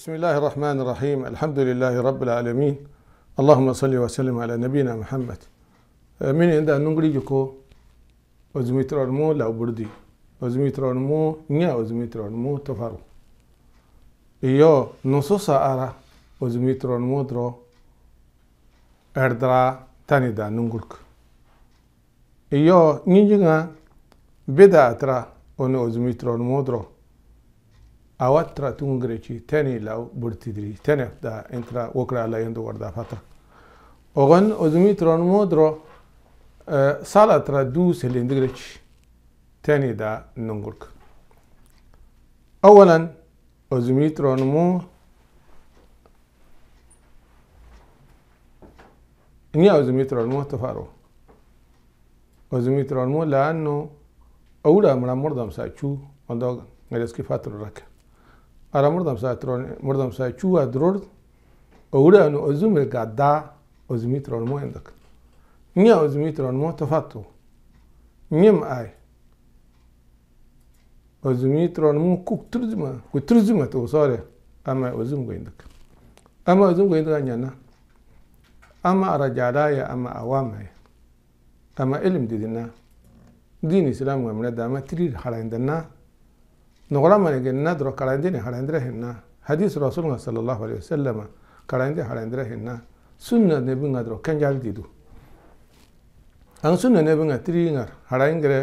بسم الله الرحمن الرحيم الحمد لله رب العالمين اللهم صل وسلم على نبينا محمد من عند نونغريجكو أزميترانمو لا بردي أزميترانمو نيا أزميترانمو تفارو يو نصوصا أرى أزميترانمو درو أردرا تاني دا نونغرك يو نيجينا بدا أترا أون أزميترانمو درو awatra tungrechi teni lau burtidri tene da entra okra la yendo warda fata ogon ozumi tron modro salatra du selindgrech تاني دا ننقلك أولا أوزميترونمو ني أوزميترونمو تفارو أوزميترونمو لأنه أولا مرا مرضى مساكو وندوغ غير اسكي فاتر ركب ara moram sa chuwa drord owuranu ozumil gadda ozimitronmo endak nye ozimitronmo tofatu nyim ai ozimitronmo kuk turzuma ku turzuma to sore ama ozum goindak ama ozum goindak nyana ama arajalaya ama awamaya ama ilim didina din islam ngamna e dama tirir halayndana نغرمني ندرو كرانديني نهارندرة هنا حديث رسول الله صلى الله عليه وسلم كراندي هارندرة هنا سنة نبينا ندرو كن جال ديدو أن سنة نبينا نتري هارندرة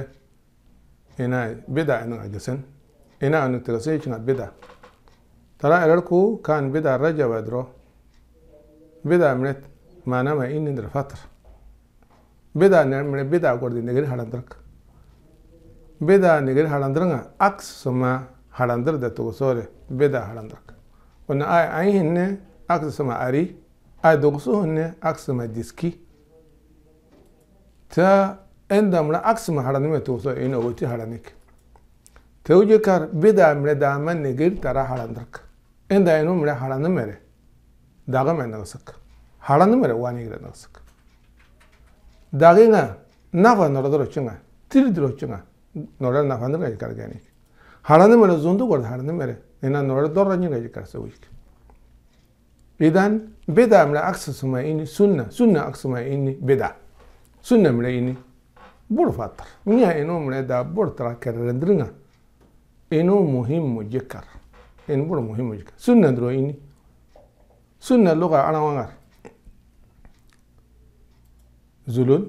هنا بدا إن عجسن هنا أن ترسيش بدا ترى أركو كان بدا رجع بدرو بدا منت ما نما إن ندر فتر بدا نمر بدا قردي نجري هارندرك beda nigir harandranga aks suma harandir da tugusore beda harandrak wana ay ayhinne suma ari ai dugusuhunne aks suma diski ta endamra aks suma haranime tugusore ino wuti haranik tewjikar beda mre dama nigir tara harandrak enda ino mre haranimere dagame nagsak haranimere wanigire nagsak daginga nafa norodoro chunga ನೋಡಲ್ಲಿ ನಾವು ಅಂದ್ರೆ ರೈಕರ ಗ್ಯಾನಿಕ್ ಹಳನ ಮೇಲೆ ಜೊಂದು ಕೊಡ್ದು ಹಳನ ಮೇಲೆ ಇನ್ನು ನೋಡೋ ದೊರಂಜಿ ರೈಕರ ಸವಿಕ್ إذن بدعة من أقصى ما إني سنة سنة أقصى ما إني بدعة سنة من إني بور فاطر من هي إنه من دا بور ترى كرندرنا إنه مهم مجكر إن بور مهم مجكر سنة درو إني سنة اللغة أنا وانغر زلول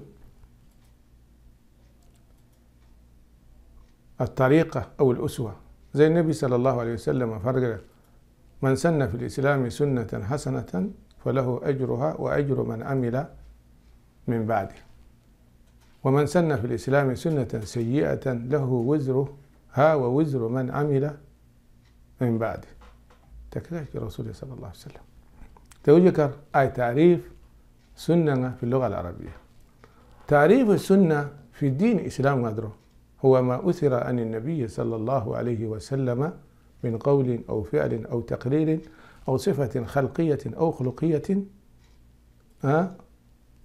الطريقة أو الأسوة زي النبي صلى الله عليه وسلم فرق من سن في الإسلام سنة حسنة فله أجرها وأجر من عمل من بعده ومن سن في الإسلام سنة سيئة له وزرها ووزر من عمل من بعده تكذلك رسول صلى الله عليه وسلم توجكر أي تعريف سنة في اللغة العربية تعريف السنة في الدين الإسلام قدره هو ما أثر عن النبي صلى الله عليه وسلم من قول أو فعل أو تقرير أو صفة خلقية أو خلقية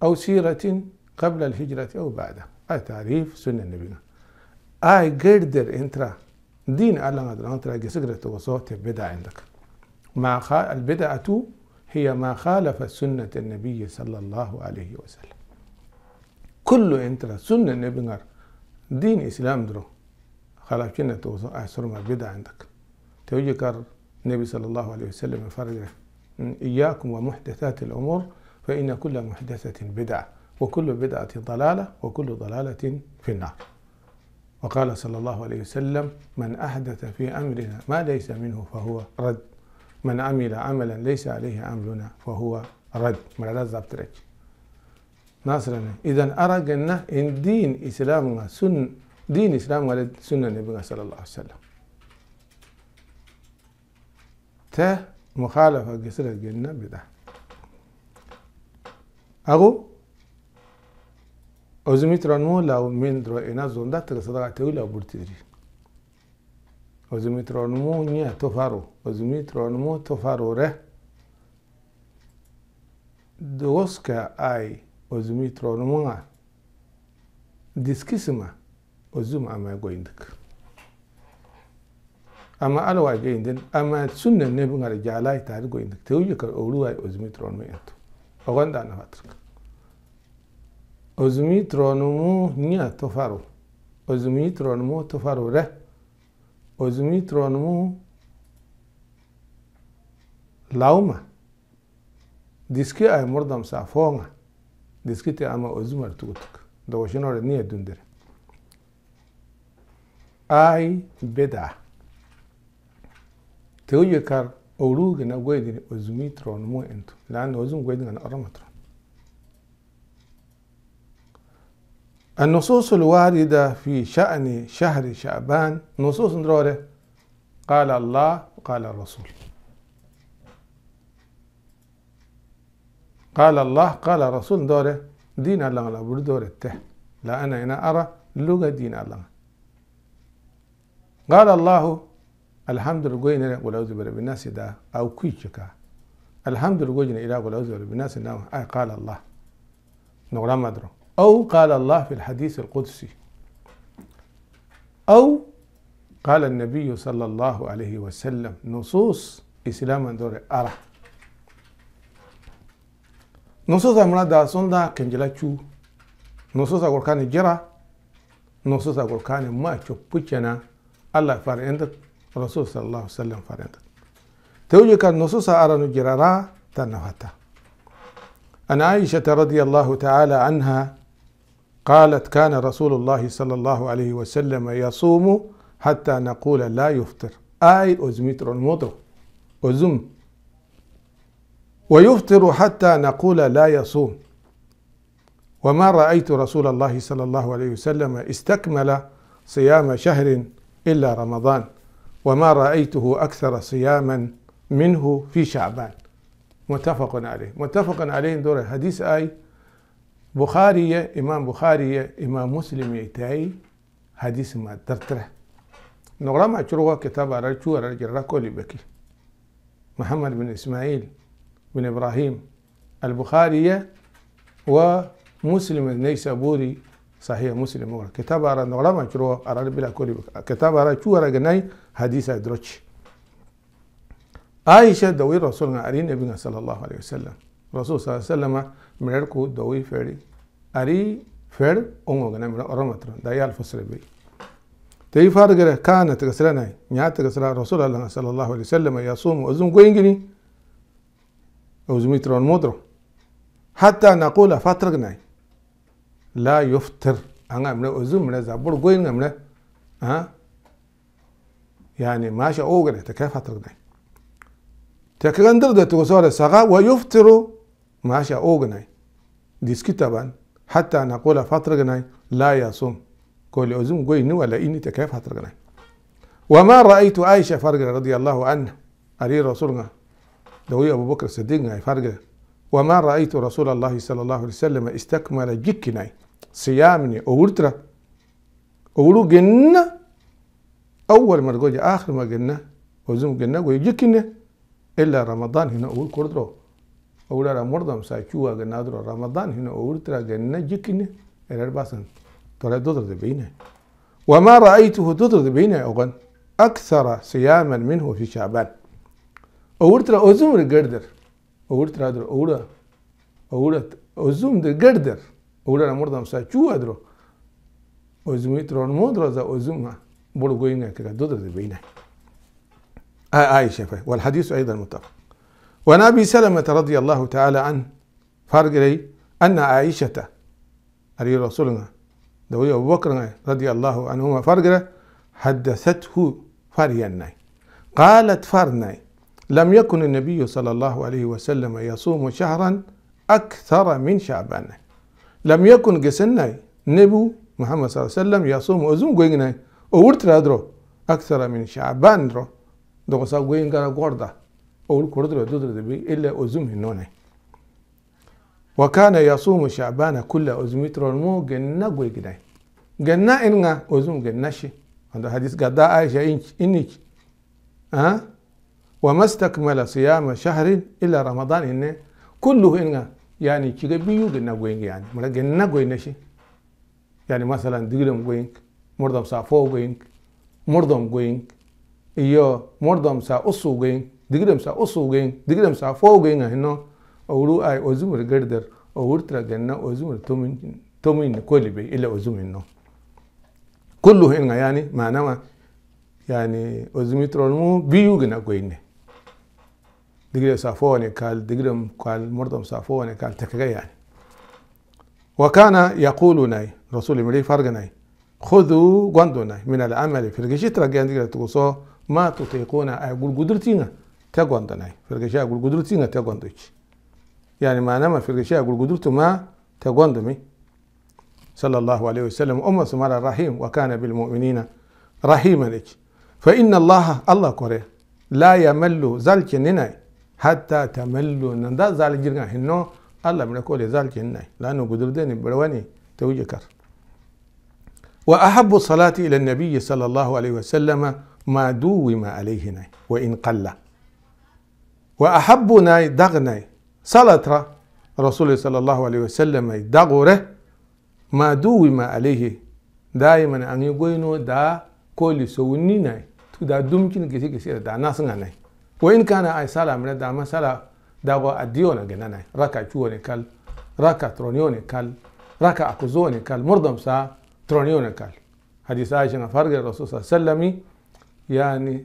أو سيرة قبل الهجرة أو بعدها هذا تعريف سنة النبي أي قدر أنت دين على أن أنت سجرة وصوت بدع عندك ما البدعة هي ما خالف سنة النبي صلى الله عليه وسلم كل أنت سنة النبي دين اسلام درو خلاف جنة أه، احسر ما بدا عندك كار النبي صلى الله عليه وسلم فرجه إياكم ومحدثات الأمور فإن كل محدثة بدعة وكل بدعة ضلالة وكل ضلالة في النار وقال صلى الله عليه وسلم من أحدث في أمرنا ما ليس منه فهو رد من عمل عملا ليس عليه أمرنا فهو رد من لا ناصرنا إذا أراك إن إن دين إسلام سن دين إسلام على سنة النبي صلى الله عليه وسلم ت مخالفة قصر الجنة بدا أغو أزميت رنمو لو من درو إنا زندا تقصدق تقول لو برتدري أزميت رنمو نيا تفارو أزميت رنمو تفارو ره دوسكا أي ozumitra ọlụmụa diskisima ozum ama goyindik ama alawa goyindik ama sunna ne bi ngar jalai tari goyindik te uji kar oruwa ozumitra ọlụmụ yantu ogon da na fatrik ozumitra ọlụmụ tofaru ozumitra ọlụmụ tofaru re ozumitra ọlụmụ lauma diski ay murdam sa fonga diskite ama ozumar tugutuk da washinore niye dundere ai beda te uye kar oru gina gwedini ozumi tron mu entu lan ozum gwedini an orama tron النصوص الواردة في شأن شهر شعبان نصوص درورة قال الله قال الرسول قال الله قال رسول دوره دين الله لا بر دوره ته لا أنا هنا أرى لغة دين الله قال الله الحمد لله جينا نعم، ولا أزبر بالناس دا أو كيشكا الحمد لله جينا نعم، إلى ولا أزبر بالناس نعم أي قال الله نورا مدرو أو قال الله في الحديث القدسي أو قال النبي صلى الله عليه وسلم نصوص إسلام دور أرى nososa mura da sonda kenjila cu nososa gorkani jira nososa gorkani ma coppuccena allah fare rasul sallallahu sallam fare endat توجه كان نصوص أرى نجرارا تنفتا أن عائشة رضي الله تعالى عنها قالت كان رسول الله صلى الله عليه وسلم يصوم حتى نقول لا يفطر آي أزمتر موتر أزم ويفطر حتى نقول لا يصوم وما رأيت رسول الله صلى الله عليه وسلم استكمل صيام شهر إلا رمضان وما رأيته أكثر صياما منه في شعبان متفق عليه متفق عليه دور الحديث آي بخارية إمام بخارية إمام مسلم يتاي حديث ما درتره نغرام أجروها كتاب أرجو أرجو كل بكي محمد بن إسماعيل بن إبراهيم البخارية ومسلم النيسابوري صحيح مسلم ورا كتاب على نورا ما كرو على بلا كوري كتاب على شو على جناي حديث أدرج عائشة دوي رسولنا أرين النبي صلى الله عليه وسلم رسول صلى الله عليه وسلم مركو دوي فري أري فر أمو جناي من أرمتر دايا فصل بي تيفار غير كانت غسلنا نيات غسل رسول الله صلى الله عليه وسلم يصوم وزم كوينجني أوزيمتر المدرة حتى نقول فاترقنا لا يفتر أنا من أوزم من زابور قوين من ها يعني ما ماشي أوغنا تكيف فاترقنا تكرن درد تغسور السغا ويفتر ماشي أوغنا ديسكي طبعا حتى نقول فاترقنا لا يصوم كل أوزم قوين ولا إني تكيف فاترقنا وما رأيت عائشة فرقنا رضي الله عنها اري رسولنا لو أبو بكر الصديق ناي نعم، فرق وما رأيت رسول الله صلى الله عليه وسلم استكمل جيك ناي نعم، صيامني أورترا أورو جنة أول مرقوجة آخر ما جنة وزوم جنة ويجيكنا نعم، إلا رمضان هنا أول كردرو أول رمضان جنة جنادرو رمضان هنا أورترا جنة جيكنا الأرباسن ترى دودر دبينه وما رأيته دودر دبينه أغن أكثر صياما منه في شعبان Oortra ozum de در Oortra adro oura. Oura ozum de gerder. Oura na mordam sa chu adro. Ozumi tron modro za ozuma. بول قوينا كده دودر بینه بينا عائشة فيه والحديث أيضا متفق وعن أبي سلمة رضي الله تعالى عنه فرق لي أن عائشة أري رسولنا دوي أبو بكر رضي الله عنهما فرق حدثته فريناي قالت فرناي لم يكن النبي صلى الله عليه وسلم يصوم شهرا أكثر من شعبان لم يكن قسنا نبو محمد صلى الله عليه وسلم يصوم أزوم قوينا أورت رادرو أكثر من شعبان رو دو سا قوين قرا قوردا أول قردر دودر دبي إلا أزوم هنونا وكان يصوم شعبان كل أزمتر مو قنا قوينا قنا إنغا أزوم قناشي هذا حديث قداء عائشة إنش إنش ها أه؟ وما استكمل صيام شهر إلا رمضان ان كله ان يعني كي بيو جنا قوين يعني مرة جنا قوين شي يعني مثلا دقلم قوين مردم إيوه، صافو قوين مردم قوين إيو مردم سا أسو قوين دقلم سا أسو قوين دقلم سا فو قوين هنا أورو أي أزمر قدر أورترا جنا أزمر تومين تومين كل بي إلا أزمر إنه كله هنا يعني معناه يعني أزمترون مو بيو جنا قوين دقيقة سافوني قال دقيقة قال مرضم سافوني قال تكغي يعني وكان يقول ناي رسول الله فرق ناي خذوا قندو ناي من العمل فرقشي ترجع دقيقة تقول ما تطيقون أقول قدرتينا تقوند ناي فرقشي أقول قدرتينا تقوندوش يعني ما نما في فرقشي أقول قدرت ما تقوندمي صلى الله عليه وسلم أم سمارة رحيم وكان بالمؤمنين رحيما فإن الله الله كره لا يمل زلك نناي حتى تملوا نندا زال جرغا هنو الله من كل زال جناي لانه قدر ديني بلواني توجكر وأحب الصلاة إلى النبي صلى الله عليه وسلم ما دوم عليه ناي وإن قل وأحب ناي دغناي صلاة رسول صلى الله عليه وسلم دغره ما دوم عليه دائما أن يقولوا دا كل سوني تو دا دومكن كثير كثير دا ناس ناي وإن كان أي سالة من دا مسألة دابا أديونا جنانا راكا تشوني كال راكا ترونيوني كال راكا أكوزوني كال مردم سا ترونيوني كال حديث عائشة فرق الرسول صلى الله عليه وسلم يعني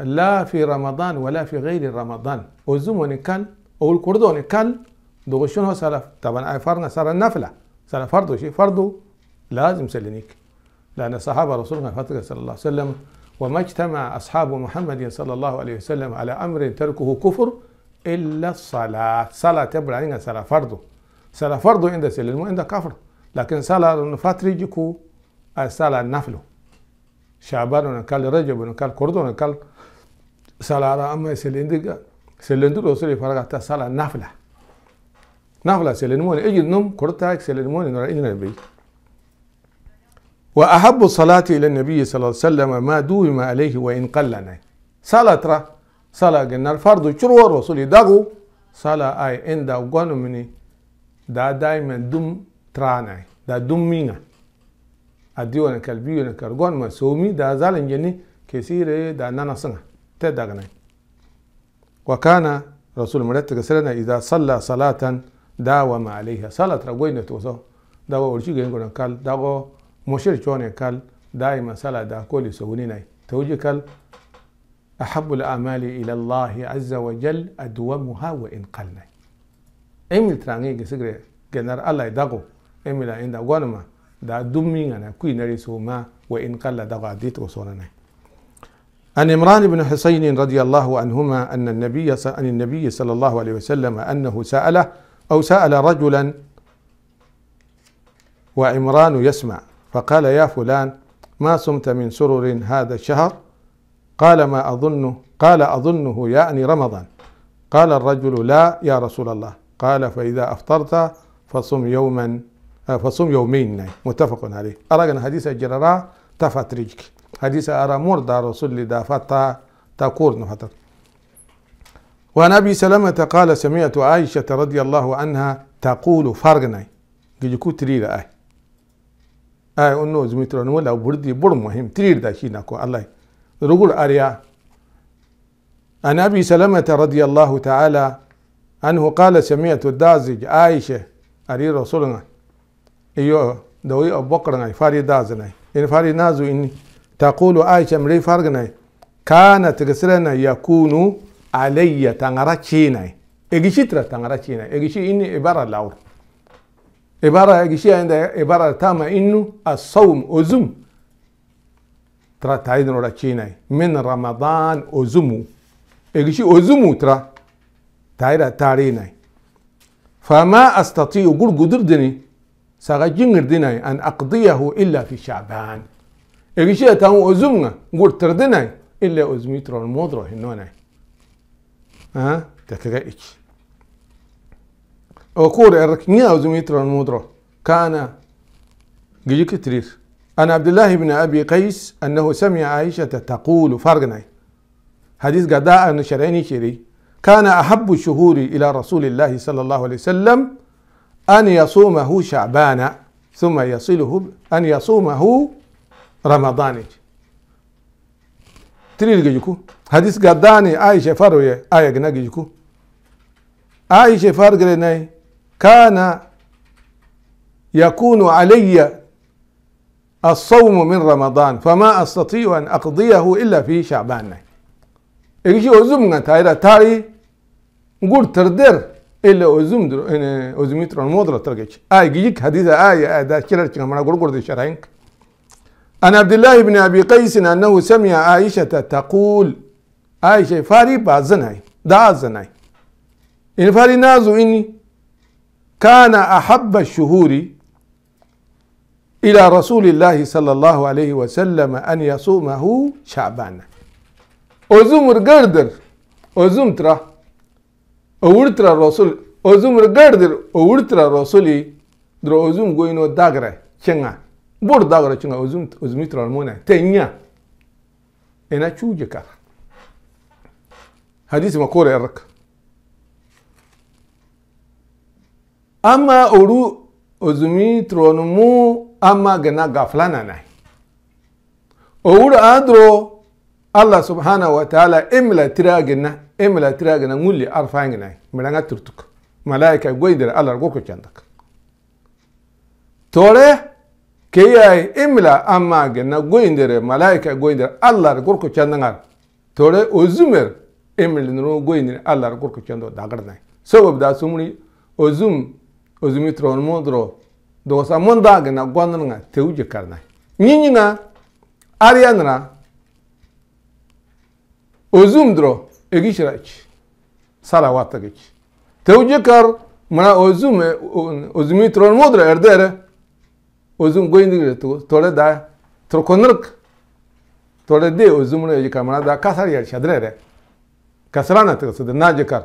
لا في رمضان ولا في غير رمضان وزموني كال أو الكردوني كال دوغشون هو طبعا أي فرنا سر نفلة سلف فرضو شيء فرضو لازم سلنيك لأن صحابة رسولنا فترة صلى الله عليه وسلم وما اجتمع أصحاب محمد صلى الله عليه وسلم على أمر تركه كفر إلا الصلاة صلاة تبرع عندنا صلاة فرض صلاة فرض عند سلم عند كفر لكن صلاة فاتريجكو صلاة نفله شعبان ونكال رجب ونكال كردون ونكال صلاة أما سلندق سلندر وصل فرغت صلاة نفلة نفلة سلنمون إجي نوم كرتاك سلنمون نرى إجنا وأحب الصلاة إلى النبي صلى الله عليه وسلم ما دوم عليه وإن قلنا صلاة را صلاة جنر فرض شروع رسول دغو صلاة آي إن دا وقانو مني دا دايما دم ترانا دا دم مينا أديونا كالبيونا كارغون ما سومي دا زالن جني كثير دا نانا سنة تدغنا وكان رسول مرتك سلنا إذا صلى صلاة داوم عليها صلاة را قوينة توسو داوا ورشي جنكونا كال داغو مشير جوني قال دائما سلا دا كل سونيناي توجي قال أحب الأعمال إلى الله عز وجل أدومها وإن قلنا إمل تراني جسر جنر الله يدعو إمل عند غنما دا دومين أنا كوي نريسو ما وإن قل دعو عديت وصولنا عن عمران بن حسين رضي الله عنهما أن النبي أن النبي صلى الله عليه وسلم أنه سأله أو سأل رجلا وعمران يسمع فقال يا فلان ما صمت من سرر هذا الشهر قال ما أظنه قال أظنه يعني رمضان قال الرجل لا يا رسول الله قال فإذا أفطرت فصم يوما آه، فصم يومين نعم، متفق عليه أرغن حديث الجرراء تفات رجك حديث أرى مرد رسول الله فتا تقول نفتر وعن أبي سلمة قال سمعت عائشة رضي الله عنها تقول فرغني جيكو تريد آي آه. أي onno zumitron wala burdi بردي muhim tirir da shi na ko Allah rugul ariya ابي سلمه رضي الله تعالى أنه قال سمعت الدازج عائشه اري رسولنا ايو دوي ابو بكر فاري دازنا ان يعني فاري نازو إن تقول عائشه مري فارغنا كانت غسلنا يكون علي تنغرتشينا تنغرا تشيناي اجيشي اني إبارة لاور عبارة قشي عند عبارة تامة إنه الصوم أزم ترى تعيدنا ولا شيء من رمضان أزمو قشي أزمو ترى تعيد تاريناي فما أستطيع قل قدر دني سأجنر دني أن أقضيه إلا في شعبان إغشي تاو أزمنا قل تردناي إلا أزمي ترى المضرة هنا ها إيش وكور الركنية أو زميتر المدرة كان جيجي تريس أن عبد الله بن أبي قيس أنه سمع عائشة تقول فرقناي حديث قداء أن شريني شري كان أحب الشهور إلى رسول الله صلى الله عليه وسلم أن يصومه شعبان ثم يصله أن يصومه رمضان تريد جيجكو حديث قداني عائشة فروية آية جنا عائشة فرقناي كان يكون علي الصوم من رمضان فما أستطيع أن أقضيه إلا في شعبان إيش أزمنا تايرا تاري نقول تردر إلا أزم در إن المودرة آي جيك حديث آي دا كيلر كما نقول قرد دي انا عبد الله بن أبي قيس أنه سمع عائشة تقول عائشة فاري بازناي دازناي إن فاري نازو إني كان احب الشهور الى رسول الله صلى الله عليه وسلم ان يصومه شعبان ازمر قردر ازمترا اورترا الرسول ازمر قردر اورترا رسولي درو ازم قوينو داغره چنگا بور داغره چنگا ازم ازمترا المونه تنيا انا چوجكا كار حديث مكوري الرك ama oru ozumi tronumu ama gana gaflana nai owur adro allah subhanahu wa ta'ala imla tira gina imla tira gina ngulli arfain gina miranga turtuk malaika gwaidira allah goko chandak tore keyai imla amma gina gwaidira malaika gwaidira allah goko chandangar tore ozumer imla nuru gwaidira allah goko chando dagar nai da sumri ozum ozumi modro no dro do sa monda ga na gwan nga teu je karna nyinyi na arya na ozum dro egişraç kar mana ozum ozumi modro no dro erdere ozum goyindi tole da trokonırk tole de ozum ne je da kasar yer şadrere kasrana tı sıdı na je kar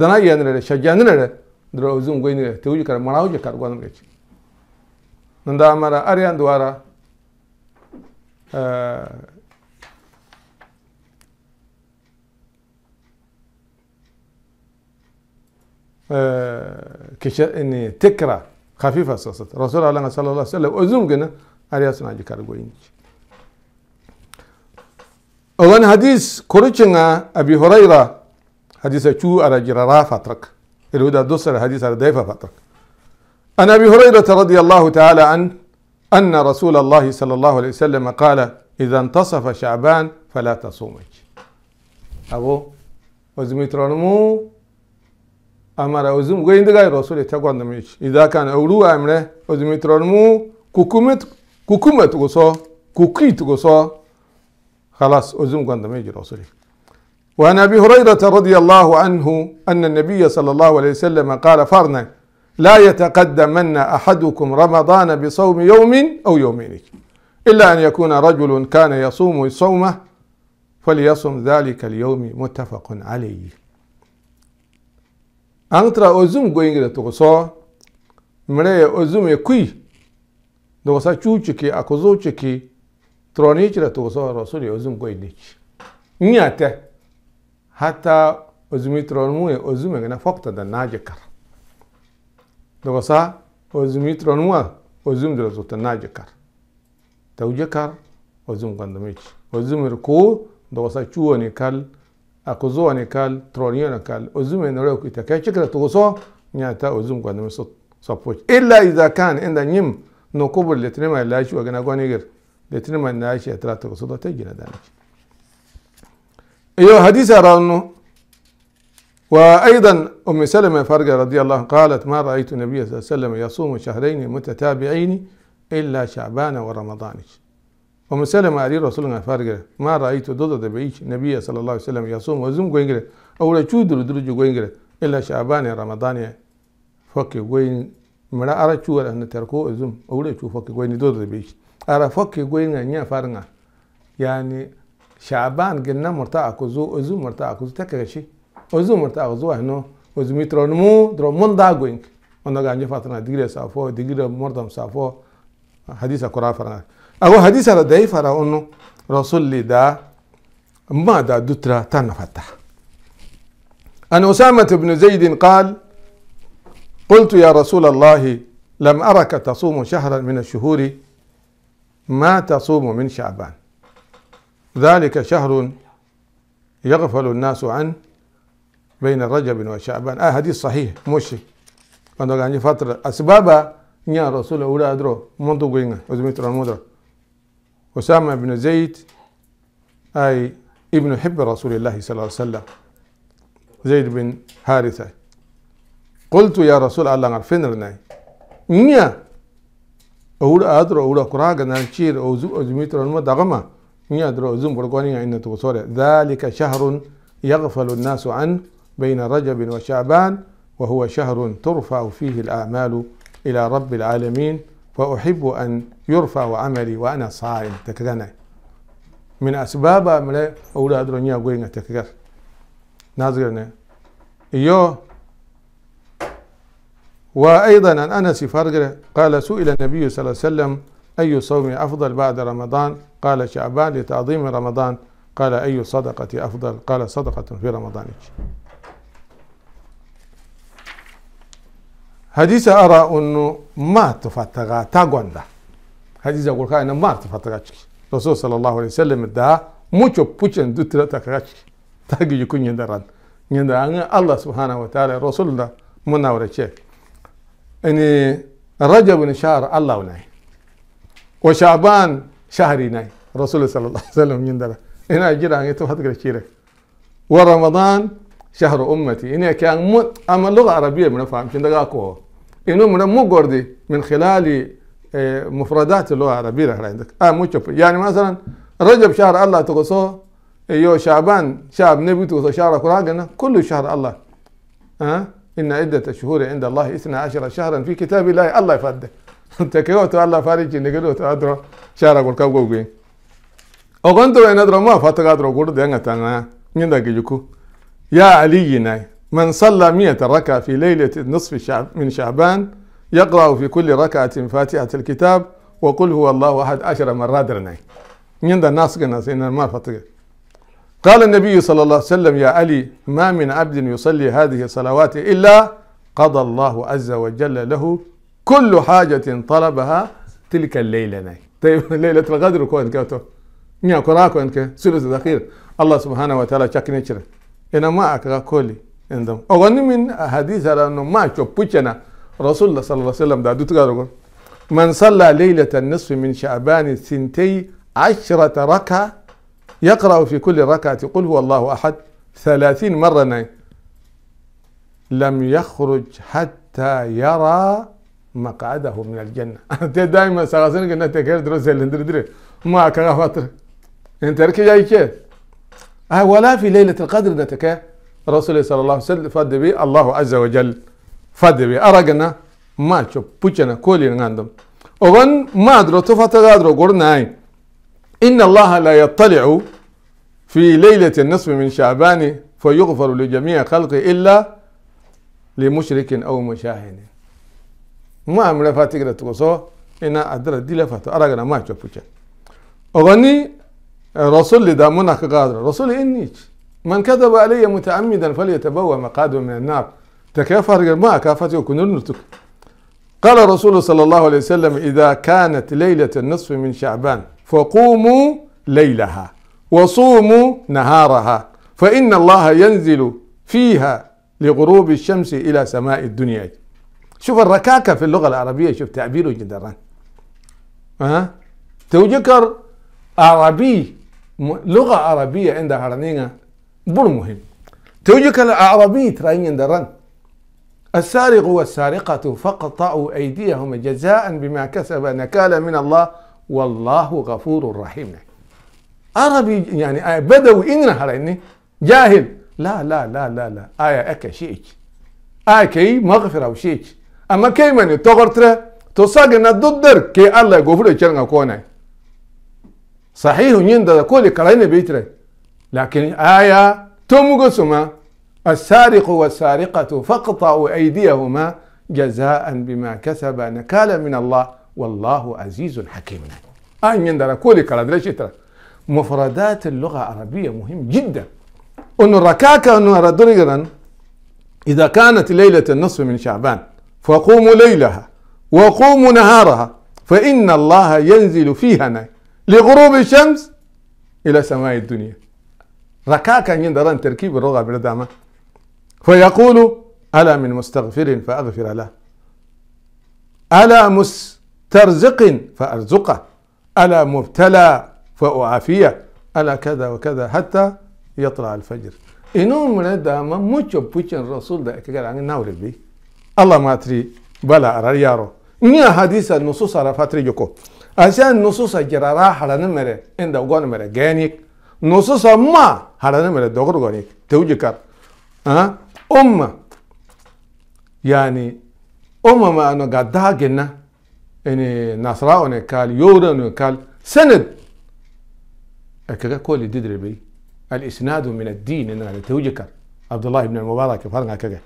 dana yenrere şajanrere dura ozum goyniga tewuji kara manawu kar gonum geci nanda mara ariyan duwara كشا اني تكرا خفيفه صوصت رسول الله صلى الله عليه وسلم ازوم جنا ارياسنا جي كارغوينج اغن حديث كورچنا ابي هريره حديث چو اراجرا رافا ترك الهدى دوس الحديث على ضيفة فاترك عن أبي هريرة رضي الله تعالى عنه أن رسول الله صلى الله عليه وسلم قال إذا انتصف شعبان فلا تصومج أبو وزميترانمو أمر أوزم غين دقاء رسول تقوان دميش إذا كان أولو أمره وزميترانمو كوكومت كوكومت غصو كوكيت غصو خلاص أوزم غان دميج رسولي وعن ابي هريره رضي الله عنه ان النبي صلى الله عليه وسلم قال فرنا لا يتقدمن احدكم رمضان بصوم يوم او يومين الا ان يكون رجل كان يصوم صومه فليصم ذلك اليوم متفق عليه انترا اوزم غوينغ توسو مره اوزوم كوي دوسا تشوچكي اكوزوچكي ترونيچ رتوسو رسول اوزم غوينيچ نياته حتى أزميترونمو أزمة غنا فقط دا ناجكر دوسا أزميترونمو أزم درزو تناجكر توجكر أزم غندميج أزم ركو دوسا چواني كال أكوزواني كال ترونيونا كال أزم نروك إتاكي شكرا تغسو نياتا أزم غندمي صفوش إلا إذا كان عند نيم نقوبر لتنما اللاشي وغنا غنيغر لتنما اللاشي أتراتك صدا تجينا دانيش iyo hadiis araadno wa ayضا أm سلمة farج radي الlه qاlت ma raأytu نabiya sl sلم yasuumu شhهرayni mتتaaبicayni إla شhacbاna وramadاni أm سلمة adi rasulga fargre ma raأytu dodode beish nabiya sl الlه sلم yasuumu zum goyngire awla cuuduru duruju goyngire إla شhعباne ramadاni foki goyni mira ara cuwar ahna tarko zum awla cu foki goyni dodode ara foki goynga nya farga yani شعبان قلنا وزو أكوزو أزو مرتا أكوزو تكغشي أزو مرتا أكوزو هنو أزو مو درو من دا قوينك أنا قانجي فاتنا دقيرة سافو دقيرة مردم سافو حديثة أكورا فرنا أو حديثة دا داي فرا انو رسول لي دا ما دا دترا فتح أن أسامة بن زيد قال قلت يا رسول الله لم أرك تصوم شهرا من الشهور ما تصوم من شعبان ذلك شهر يغفل الناس عنه بين رجب وشعبان آه حديث صحيح مش عندما غاني فترة أسبابا يا رسول الله أولا أدرو منذ قينا وزمت المدرة أسامة بن زيد أي ابن حب رسول الله صلى الله عليه وسلم زيد بن حارثة قلت يا رسول الله عرفين رناي نيا أولا أدرو أولا كراغ نانشير أو زمت المدرة ذلك شهر يغفل الناس عنه بين رجب وشعبان وهو شهر ترفع فيه الأعمال إلى رب العالمين وأحب أن يرفع عملي وأنا صائم تكرنا من أسباب أمر أولاد رنيا قوين تكرر ناظرنا إيو وأيضا عن أنس فرقر قال سئل النبي صلى الله عليه وسلم أي صوم أفضل بعد رمضان قال شعبان لتعظيم رمضان قال أي صدقة أفضل قال صدقة في رمضانك حديث أرى أنه ما تفتغى تاقوان ده حديث أقول أنه ما تفتغى رسول صلى الله عليه وسلم ده موچو بوچن دوترا تاقاتك تاقي يكون يندران يندران الله سبحانه وتعالى رسول الله منا ورشي أني رجب شهر الله ونعي وشعبان شهري ناي رسول صلى الله عليه وسلم يندر هنا جرى يتو هتقرا شيرك ورمضان شهر امتي هنا كان م... اما اللغه العربيه من فهم شنو دقاكو انه من مو قردي من خلال آه، مفردات اللغه العربيه عندك اه مو يعني مثلا رجب شهر الله تقصوه يو شعبان شعب نبي تقصو شهر قرآن كل شهر الله ها أه؟ إن عدة الشهور عند الله اثنا عشر شهرا في كتاب الله الله يفده te ke oto alla fari chinne ke oto adro shara gol kab gogwe ogonto ena dro ma fataga dro gor de ngata na nyinda ke ya ali yinai من صلى مئة ركعة في ليلة نصف شعب من شعبان يقرأ في كل ركعة فاتحة الكتاب وقل هو الله أحد عشر مرات رناي من الناس قناس إن ما فتقر قال النبي صلى الله عليه وسلم يا علي ما من عبد يصلي هذه الصلوات إلا قضى الله عز وجل له كل حاجة طلبها تلك الليلة ناي طيب ليلة القدر كون كاتو نيا كورا كون كا سلس الأخير الله سبحانه وتعالى شاك شر إن ما أكرا كولي عندهم أغني من حديث على أنه ما بوشنا رسول الله صلى الله عليه وسلم دادو تقارو من صلى ليلة النصف من شعبان سنتي عشرة ركعة يقرأ في كل ركعة قل هو الله أحد ثلاثين مرة ناي لم يخرج حتى يرى مقعده من الجنة أنت دائما سلاسل قلنا تكير درس اللي دري ما كان خاطر أنت ركي جاي كيف آه ولا في ليلة القدر نتكا رسول صلى الله عليه وسلم فد بي الله عز وجل فد بي أرقنا ما تشوف بوشنا كولين عندهم وغن ما أدرو تفتغادرو قرناي إن الله لا يطلع في ليلة النصف من شعبان فيغفر لجميع خلقه إلا لمشرك أو مشاهن ما maamule fatigre أدرى دي لفاتو dile أنا ما ma chopuche أغني رسول لي دامنا كقادر رسول إنيش من كذب علي متعمدا فليتبوى مقعده من النار تكافر ما كافته كنرتك قال رسول صلى الله عليه وسلم إذا كانت ليلة النصف من شعبان فقوموا ليلها وصوموا نهارها فإن الله ينزل فيها لغروب الشمس إلى سماء الدنيا شوف الركاكه في اللغه العربيه شوف تعبيره جدا ها توجكر عربي لغه عربيه عند هرنينا بر مهم توجكر العربي تراين جدران السارق والسارقة فاقطعوا أيديهم جزاء بما كسب نكالا من الله والله غفور رحيم عربي يعني آه، بدو إن هرني جاهل لا لا لا لا لا آية أكا شيك آية كي مغفرة وشيك amma kei mani togortre to sage na dodder ke allah gofudo cernga kone sahihu ñindada koli karayne beytire lakin aya tomugo suma السارق والسارقة فاقطعوا أيديهما جزاء بما كسبا نكالا من الله والله عزيز حكيم آي من دار كولي كلا مفردات اللغة العربية مهم جدا أن الركاكة أن إذا كانت ليلة النصف من شعبان فقوموا ليلها وقوموا نهارها فإن الله ينزل فيها لغروب الشمس إلى سماء الدنيا ركاكا يندران تركيب الرغة بردامة فيقول ألا من مستغفر فأغفر له ألا مسترزق فأرزقه ألا مبتلى فأعافيه ألا كذا وكذا حتى يطلع الفجر إنهم من الدامة مجب بوشن رسول دا عن النور البيه الله ما تري بلا ريارو نيا حديث النصوص على فاتري جوكو عشان النصوص جرارا حرنا مرة إن دوغون مرة غانيك نصوص ما حرنا مرة دوغر غانيك توجكر أه ام يعني ام ما أنا ان جنة يعني نصراء نكال يورا نكال سند اكغا كل تدري بي الإسناد من الدين إن توجيكا عبد الله بن المبارك فرنا كذا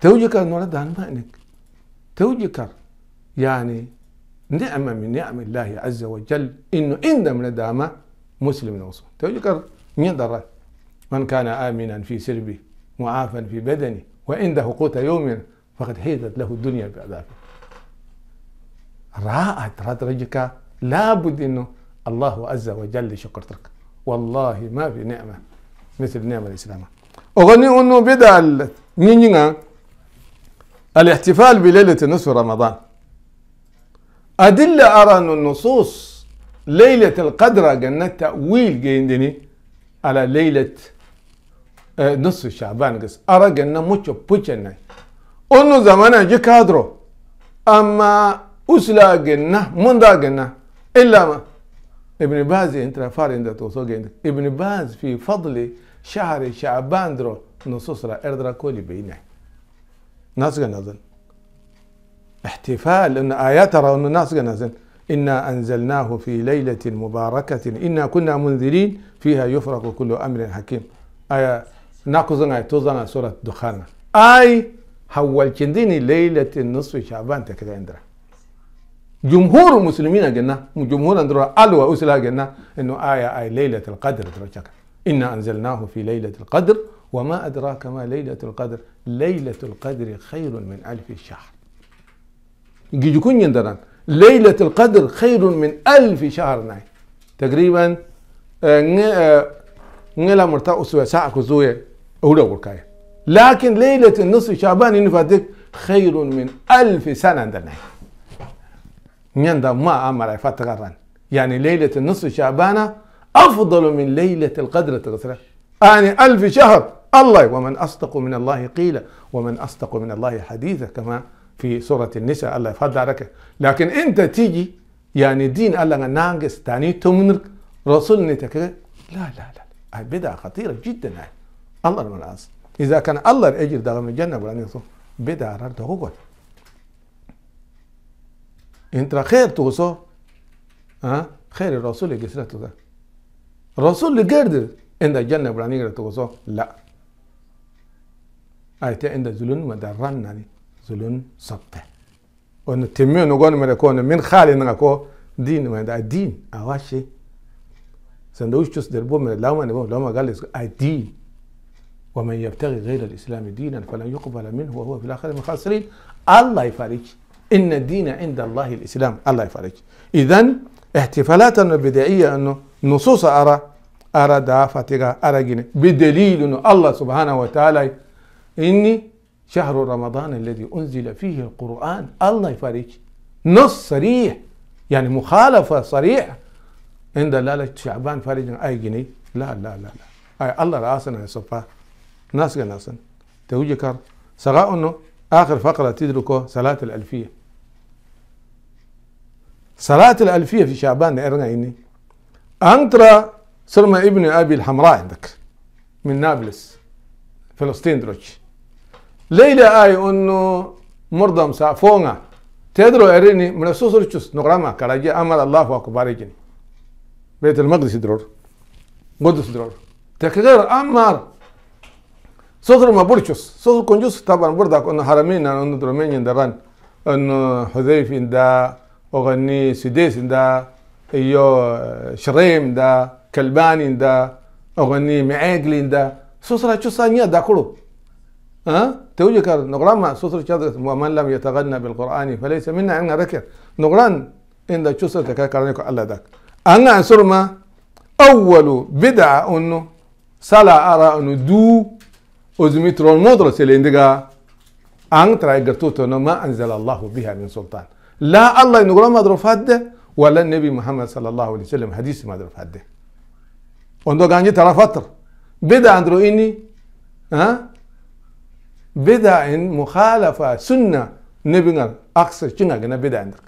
توجكر نردها مأنك توجكر يعني نعمة من نعم الله عز وجل إنه عندما ندامة مسلم نوصل توجكر من درا من كان آمنا في سربه معافا في بدنه وعنده قوت يوم فقد حيدت له الدنيا بعذابه رأت ردرجك لابد انه الله عز وجل شكرتك والله ما في نعمه مثل نعمه الاسلام اغني انه من مين الاحتفال بليلة نصف رمضان أدلة أرى أن النصوص ليلة القدر قلنا تأويل جيندني على ليلة آه، نصف شعبان قص أرى قلنا مش بوشنا أنه زمانا جي كادرو أما أسلا قلنا مندا قلنا إلا ما ابن باز انت فار انت توصو قلنا ابن باز في فضل شهر شعبان درو نصوص را اردرا كولي بينه ناس قنزن احتفال ان ايات ترى ان الناس قنزن إنا أنزلناه في ليلة مباركة إنا كنا منذرين فيها يفرق كل أمر حكيم آية ناقزنا آية توزنا سورة دخان آي حول كنديني ليلة النصف شعبان تكذا عندنا جمهور المسلمين قلنا جمهور عندنا ألوى أسلا قلنا إنه آية آي ليلة القدر إنا أنزلناه في ليلة القدر وما أدراك ما ليلة القدر ليلة القدر خير من ألف شهر يجيكون يندران ليلة القدر خير من ألف شهر ناي تقريبا آه، آه، نلا مرتا سوى ساعة كزوية أولا وركاية لكن ليلة النصف شعبان ينفاتك خير من ألف سنة ناي نيندا ما أمر فتغران يعني ليلة النصف شعبانة أفضل من ليلة القدر تغسرها يعني ألف شهر الله ومن أصدق من الله قيلا ومن أصدق من الله حديثا كما في سورة النساء الله يفضل عليك لكن أنت تيجي يعني دين الله ناقص تاني تمنك رسول نتك لا لا لا هاي بدعة خطيرة جدا هاي الله أصدق إذا كان الله الأجر دغم الجنة ولا بدعة رد هو انت خير توصو ها خير الرسول اللي رسول ده الرسول اللي قدر ان الجنه توصو لا ayte inde zulun mada rannani zulun sobte ono timmi no gon mede ko no min khali nanga ko din meda din awashi sen do chus der bo mede lawma ne bo lawma galle ay ومن يبتغي غير الإسلام دينا فلن يقبل منه وهو في الآخرة من خاسرين. الله يفرج. إن الدين عند الله الإسلام الله يفرج. إذا احتفالاتنا البدائية أنه نصوص أرى أرى دافع أرى جنة بدليل أنه الله سبحانه وتعالى إني شهر رمضان الذي أنزل فيه القرآن الله يفرج نص صريح يعني مخالفة صريحة عند لالة شعبان فرج أي جني لا لا لا لا أي الله رأسنا يا صفا ناس ناسن توجي كار سغاء أنه آخر فقرة تدركه صلاة الألفية صلاة الألفية في شعبان نعرنا إني أنترا سرما ابن أبي الحمراء عندك من نابلس فلسطين دروتش ليلى اي انو mordom sa فونا تدرو اريني من susur chus nograma karaje amal allahu akbar jini بيت المقدس درور مقدس درور تكدر امر صدر ما برشوس صدر كونجوس طبعا بردك كون حرمين انو درمين يندران انو حذيف دا أغني سديس دا إيو شريم دا كلباني دا أغني معاقلين دا صدر تشوس أنيا دا ها أه؟ توجه نغران سوسر چادرت ومن لم يتغنى بالقرآن فليس منا أن ذكر نغران إن ذا چوسر تكا الله داك أنا أنصر ما أول بدعة أنه سلا أرى أنه دو أزمترون مدرسه اللي عندها أن ترى ما أنزل الله بها من سلطان لا الله نغران ما هذا ولا النبي محمد صلى الله عليه وسلم حديث ما درفات هذا وندو قانجي ترى فتر بدعة أندرو إني ها بدع مخالفة سنة نبغل أقصى جنا بدع عندك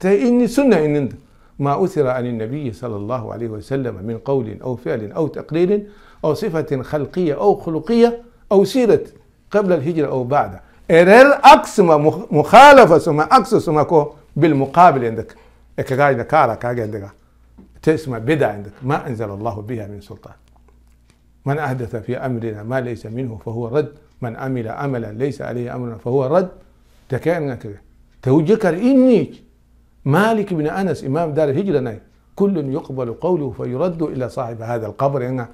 تإني سنة إن انت ما أثر عن النبي صلى الله عليه وسلم من قول أو فعل أو تقرير أو صفة خلقية أو خلقية أو سيرة قبل الهجرة أو بعدها إرر اقصى مخالفة سما اقصى سما كو بالمقابل عندك إكغاي نكارا كاجا عندك تسمى بدع عندك ما أنزل الله بها من سلطان من أحدث في أمرنا ما ليس منه فهو رد من عمل عملا ليس عليه امرنا فهو رد تكاين كذا توجكر اني مالك بن انس امام دار الهجره ناي كل يقبل قوله فيرد الى صاحب هذا القبر يعني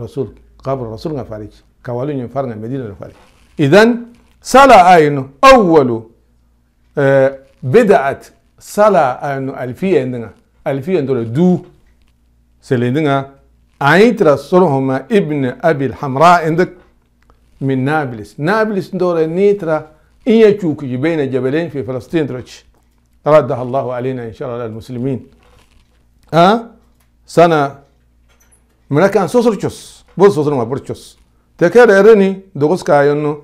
رسول قبر رسولنا فارج كوالين ينفرنا مدينه فارج اذا صلى اين اول آه، بدات صلى اين الفيه عندنا الفيه عندنا دو سلندنا عيد رسولهما ابن ابي الحمراء عندك من نابلس نابلس دور نيترا إن يشوك بين جبلين في فلسطين رج ردها الله علينا إن شاء الله ها أه؟ سنة من كان سوسرتشوس بول سوسر ما برتشوس تكير أرني دوغس كايونو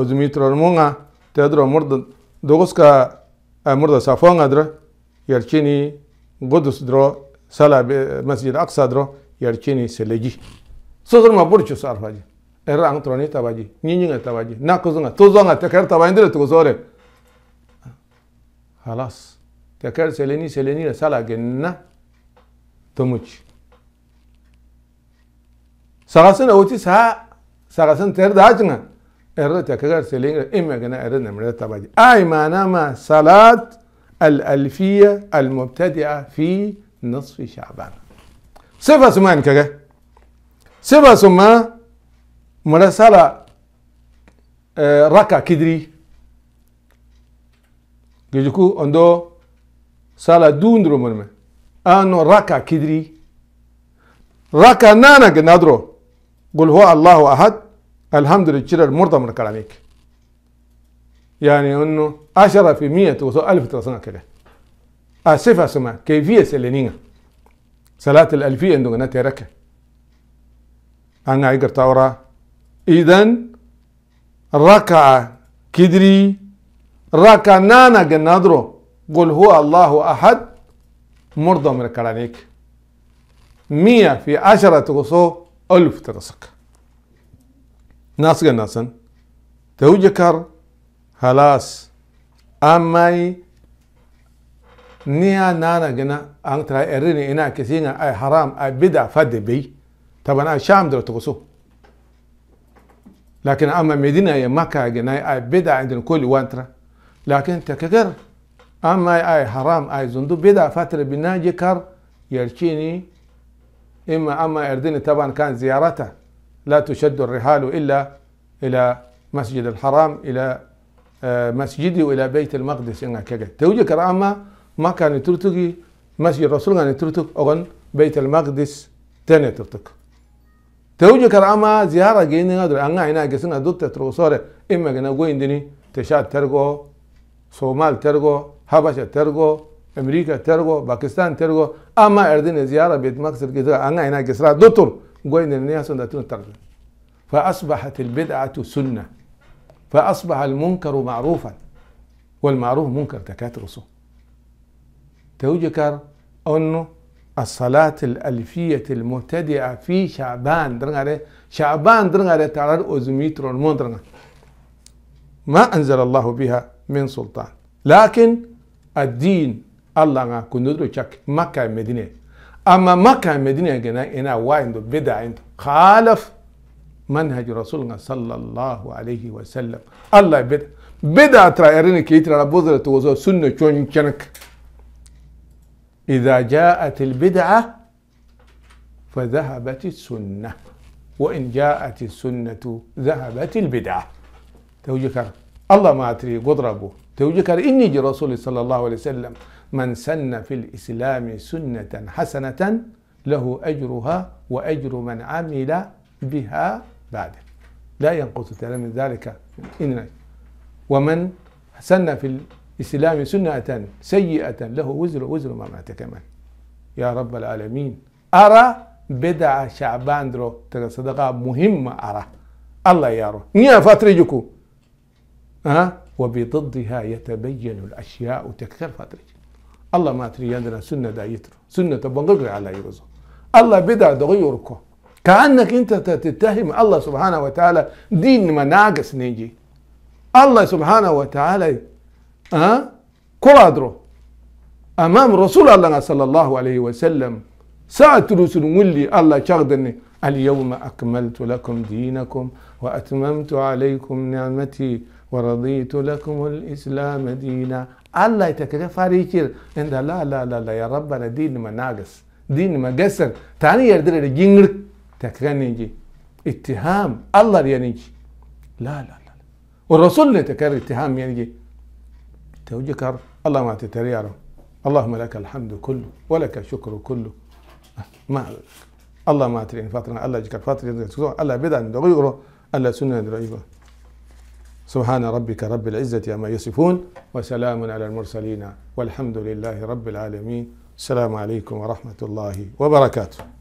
أزميتر المونغا تدرو مرد دوغس كا آه، مرد سافونغا در يرشيني قدس درو سلا مسجد أقصى درو يرشيني سلجي سوسر ما برتشوس أرفاجي era ang troni tabaji nyinyi nga tabaji na kuzunga tuzonga teker tabandire tukuzore خلاص teker seleni seleni la sala genna tumuç sagasın oti sa sagasın ter da ajnga erra teker seleni imme gena erra nemre tabaji ay mana ma salat al alfiya الألفية المبتدئة في نصف شعبان صفة ثمان كذا صفة ثمان مرسالة آه، ركا كدري جيجوكو اندو سالة دون درو مرمي انو ركا كدري ركا نانا جنادرو قل هو الله احد الحمد لله مرضى من كلامك يعني انو عشرة في مية وثو ألف ترسنا كده أسفة سما كيفية سلنينا صلاة الألفية عندنا تركة أنا عيقر تاورا إذن ركع كدري ركع نانا جنادرو قل هو الله أحد مرضى من كرانيك مية في عشرة غصو ألف ترسك ناس جناسن توجكر هلاس أماي نيا نانا جنا رأي إريني إنا كثيرا أي حرام أي بدع فد بي طبعا أي شام درو لكن أما مدينة مكة جناي أي بدع عند الكل وانترا لكن تكجر أما أي حرام أي زندو بدع فترة بناجي كر يرشيني إما أما أردني طبعا كان زيارته لا تشد الرحال إلا إلى مسجد الحرام إلى آه، مسجدي وإلى بيت المقدس إنها كجد توجي كر أما ما كان ترتقي مسجد الرسول كان ترتق أغن بيت المقدس تاني ترتق توجه كراما زيارة جيني غادر أنا هنا جسنا دوت تروسارة إما جنا قويندني تشاد ترجو صومال ترجو حبشة ترجو أمريكا ترجو باكستان ترجو أما أردن زيارة بيت مقصد كده أنا هنا جسرا دوتر قويندني الناس داتون ترجو فأصبحت البدعة سنة فأصبح المنكر معروفا والمعروف منكر تكاترسو توجه كر أنه الصلاة الألفية المبتدئة في شعبان درنغاري شعبان درنغاري تارار أزميتر المون ما أنزل الله بها من سلطان لكن الدين الله غا كندرو شك مكة مدينة أما مكة مدينة جنا إنا وايندو بدا عندو خالف منهج رسولنا صلى الله عليه وسلم الله بدا بدا ترى يرني كيترى بوزر توزو سنة شون شنك إذا جاءت البدعة فذهبت السنة وإن جاءت السنة ذهبت البدعة توجكر الله ما أتري قدربه توجكر إني جي رسول صلى الله عليه وسلم من سن في الإسلام سنة حسنة له أجرها وأجر من عمل بها بعده لا ينقص من ذلك إن ومن سن في إسلام سنة سيئة له وزر وزر ما مات كمان يا رب العالمين أرى بدع شعبان درو ترى صدقة مهمة أرى الله يا رب نيا فاترجكو ها أه؟ وبضدها يتبين الأشياء تكثر فاترج الله ما تري عندنا سنة دا يترو سنة بنقر على يوزو الله بدع دغيركو كأنك أنت تتهم الله سبحانه وتعالى دين ما ناقص نيجي الله سبحانه وتعالى ها امام رسول الله صلى الله عليه وسلم ساعه رسول ولي الله شغدني اليوم اكملت لكم دينكم واتممت عليكم نعمتي ورضيت لكم الاسلام دينا الله يتكلم فاريكير إن لا لا لا لا يا ربنا دين ما ناقص دين ما قصر تاني يردر جنر تكرنيجي اتهام الله ينجي لا لا لا والرسول يتكرر اتهام ينجي توجيه كار اللهم أنت اللهم لك الحمد كله ولك الشكر كله ما الله ما ترين فاتنا الله جكر فاتر الله بدع دغيره الله سنة دغيره سبحان ربك رب العزة عما يصفون وسلام على المرسلين والحمد لله رب العالمين السلام عليكم ورحمة الله وبركاته